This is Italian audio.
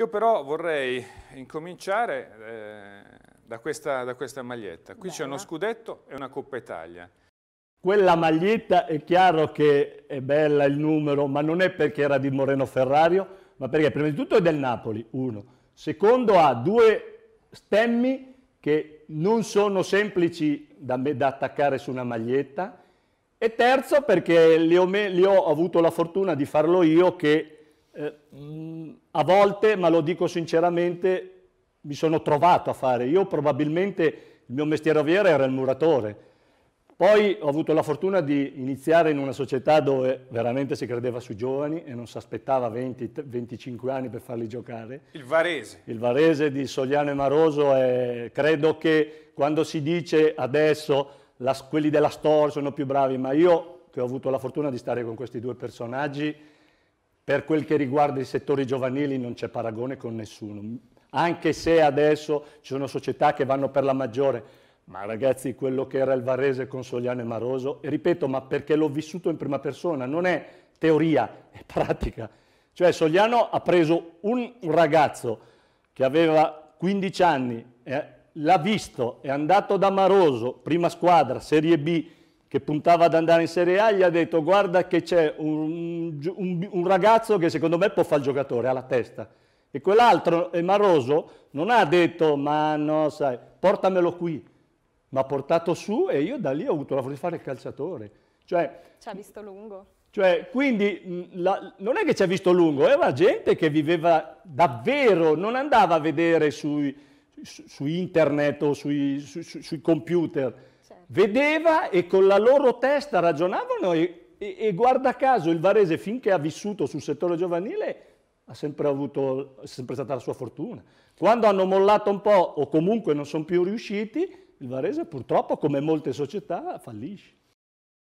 Io però vorrei incominciare eh, da, questa, da, questa, maglietta. Qui c'è uno scudetto e una Coppa Italia. Quella maglietta è chiaro che è bella il numero, ma non è perché era di Moreno Ferrario, ma perché prima di tutto è del Napoli, uno. Secondo ha due stemmi che non sono semplici da, da attaccare su una maglietta. E terzo perché li ho, li ho avuto la fortuna di farlo io che eh, mm, a volte, ma lo dico sinceramente, mi sono trovato a fare. Io probabilmente il mio mestiere ovviero era il muratore. Poi ho avuto la fortuna di iniziare in una società dove veramente si credeva sui giovani e non si aspettava 20, 25 anni per farli giocare. Il Varese. Il Varese di Sogliano e Maroso è, credo che quando si dice adesso la, quelli della Store sono più bravi, ma io che ho avuto la fortuna di stare con questi due personaggi, per quel che riguarda i settori giovanili non c'è paragone con nessuno, anche se adesso ci sono società che vanno per la maggiore, ma ragazzi quello che era il Varese con Sogliano e Maroso, e ripeto, ma perché l'ho vissuto in prima persona, non è teoria, è pratica. Cioè Sogliano ha preso un ragazzo che aveva 15 anni, eh, l'ha visto, è andato da Maroso, prima squadra, Serie B, che puntava ad andare in Serie A, gli ha detto guarda che c'è un, un, un ragazzo che secondo me può fare il giocatore, alla testa. E quell'altro, Maroso, non ha detto ma no, sai, portamelo qui. Ma ha portato su e io da lì ho avuto la fortuna di fare il calciatore. Cioè, ci ha visto lungo. Cioè, quindi mm, la, non è che ci ha visto lungo, era gente che viveva davvero, non andava a vedere sui, su, su internet o sui, su, sui computer, vedeva e con la loro testa ragionavano e, e, e guarda caso il Varese finché ha vissuto sul settore giovanile ha sempre avuto, è sempre stata la sua fortuna. Quando hanno mollato un po' o comunque non sono più riusciti, il Varese purtroppo come molte società fallisce.